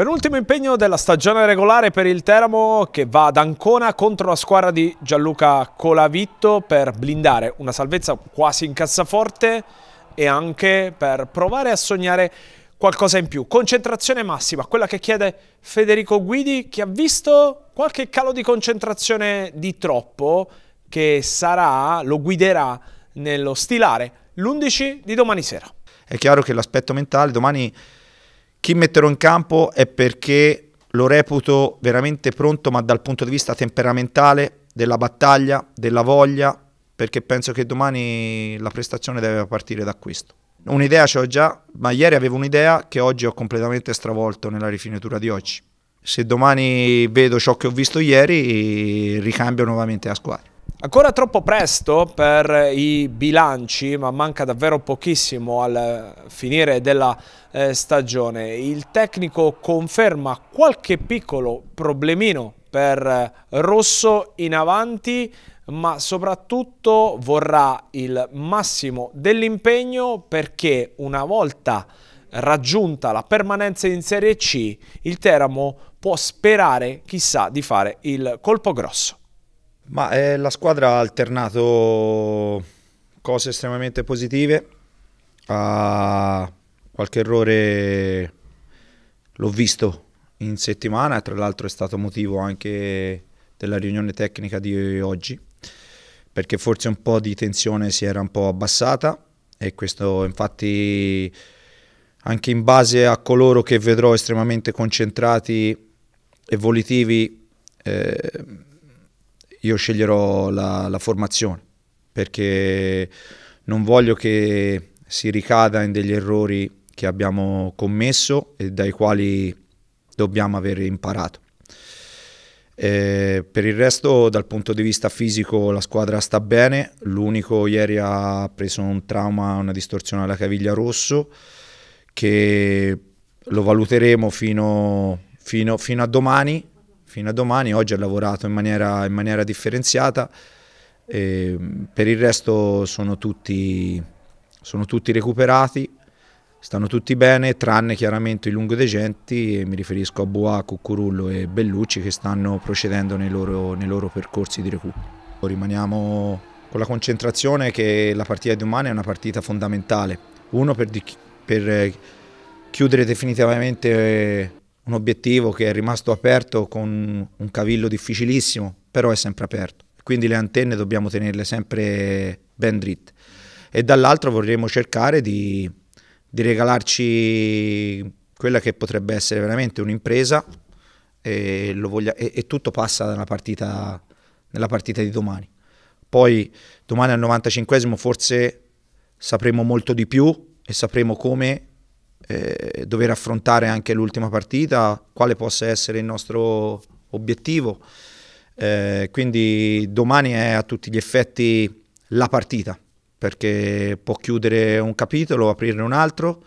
Penultimo impegno della stagione regolare per il Teramo che va ad Ancona contro la squadra di Gianluca Colavitto per blindare una salvezza quasi in cassaforte e anche per provare a sognare qualcosa in più. Concentrazione massima, quella che chiede Federico Guidi che ha visto qualche calo di concentrazione di troppo che sarà, lo guiderà nello stilare l'11 di domani sera. È chiaro che l'aspetto mentale domani chi metterò in campo è perché lo reputo veramente pronto, ma dal punto di vista temperamentale, della battaglia, della voglia, perché penso che domani la prestazione deve partire da questo. Un'idea ce l'ho già, ma ieri avevo un'idea che oggi ho completamente stravolto nella rifinitura di oggi. Se domani vedo ciò che ho visto ieri, ricambio nuovamente la squadra. Ancora troppo presto per i bilanci, ma manca davvero pochissimo al finire della eh, stagione. Il tecnico conferma qualche piccolo problemino per eh, Rosso in avanti, ma soprattutto vorrà il massimo dell'impegno perché una volta raggiunta la permanenza in Serie C, il Teramo può sperare chissà di fare il colpo grosso. Ma eh, la squadra ha alternato cose estremamente positive a qualche errore l'ho visto in settimana tra l'altro è stato motivo anche della riunione tecnica di oggi perché forse un po' di tensione si era un po' abbassata e questo infatti anche in base a coloro che vedrò estremamente concentrati e volitivi eh, io sceglierò la, la formazione perché non voglio che si ricada in degli errori che abbiamo commesso e dai quali dobbiamo aver imparato. Eh, per il resto, dal punto di vista fisico, la squadra sta bene. L'unico ieri ha preso un trauma, una distorsione alla caviglia rosso, che lo valuteremo fino, fino, fino a domani fino a domani, oggi ha lavorato in maniera, in maniera differenziata, e per il resto sono tutti, sono tutti recuperati, stanno tutti bene, tranne chiaramente i lungodegenti, e mi riferisco a Boa, Cucurullo e Bellucci che stanno procedendo nei loro, nei loro percorsi di recupero. Rimaniamo con la concentrazione che la partita di domani è una partita fondamentale, uno per, di, per eh, chiudere definitivamente eh, un obiettivo che è rimasto aperto con un cavillo difficilissimo, però è sempre aperto. Quindi le antenne dobbiamo tenerle sempre ben dritte. E dall'altro vorremmo cercare di, di regalarci quella che potrebbe essere veramente un'impresa e, voglia, e, e tutto passa nella partita, nella partita di domani. Poi domani al 95 forse sapremo molto di più e sapremo come eh, dover affrontare anche l'ultima partita, quale possa essere il nostro obiettivo. Eh, quindi domani è a tutti gli effetti la partita, perché può chiudere un capitolo, aprirne un altro,